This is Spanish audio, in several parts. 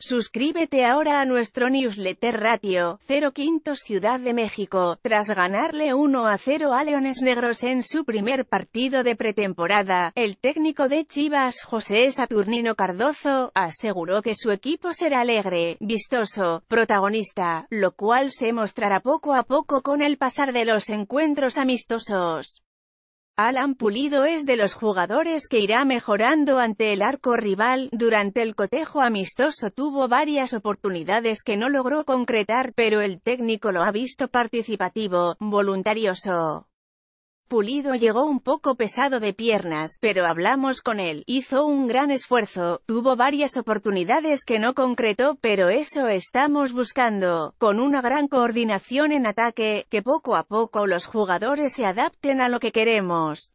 Suscríbete ahora a nuestro newsletter Ratio 05 Ciudad de México, tras ganarle 1 a 0 a Leones Negros en su primer partido de pretemporada. El técnico de Chivas, José Saturnino Cardozo, aseguró que su equipo será alegre, vistoso, protagonista, lo cual se mostrará poco a poco con el pasar de los encuentros amistosos. Alan Pulido es de los jugadores que irá mejorando ante el arco rival, durante el cotejo amistoso tuvo varias oportunidades que no logró concretar, pero el técnico lo ha visto participativo, voluntarioso. Pulido llegó un poco pesado de piernas, pero hablamos con él, hizo un gran esfuerzo, tuvo varias oportunidades que no concretó, pero eso estamos buscando, con una gran coordinación en ataque, que poco a poco los jugadores se adapten a lo que queremos.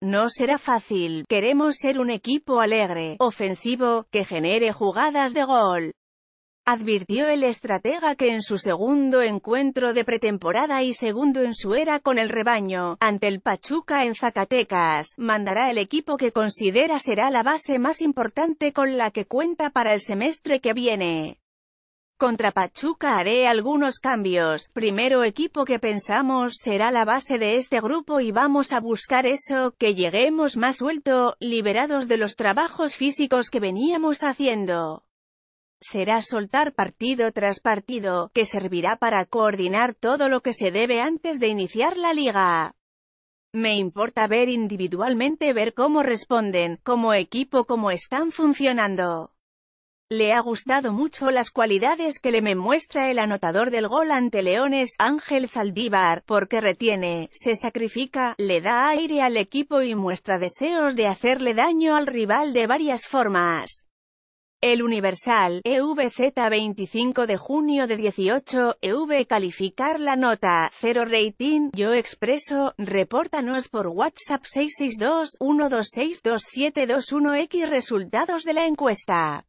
No será fácil, queremos ser un equipo alegre, ofensivo, que genere jugadas de gol advirtió el estratega que en su segundo encuentro de pretemporada y segundo en su era con el rebaño, ante el Pachuca en Zacatecas, mandará el equipo que considera será la base más importante con la que cuenta para el semestre que viene. Contra Pachuca haré algunos cambios, primero equipo que pensamos será la base de este grupo y vamos a buscar eso, que lleguemos más suelto, liberados de los trabajos físicos que veníamos haciendo será soltar partido tras partido, que servirá para coordinar todo lo que se debe antes de iniciar la liga. Me importa ver individualmente ver cómo responden, como equipo cómo están funcionando. Le ha gustado mucho las cualidades que le me muestra el anotador del gol ante Leones, Ángel Zaldívar, porque retiene, se sacrifica, le da aire al equipo y muestra deseos de hacerle daño al rival de varias formas. El Universal, EVZ 25 de junio de 18, EV calificar la nota, 0 rating, Yo Expreso, repórtanos por WhatsApp 662 126 x resultados de la encuesta.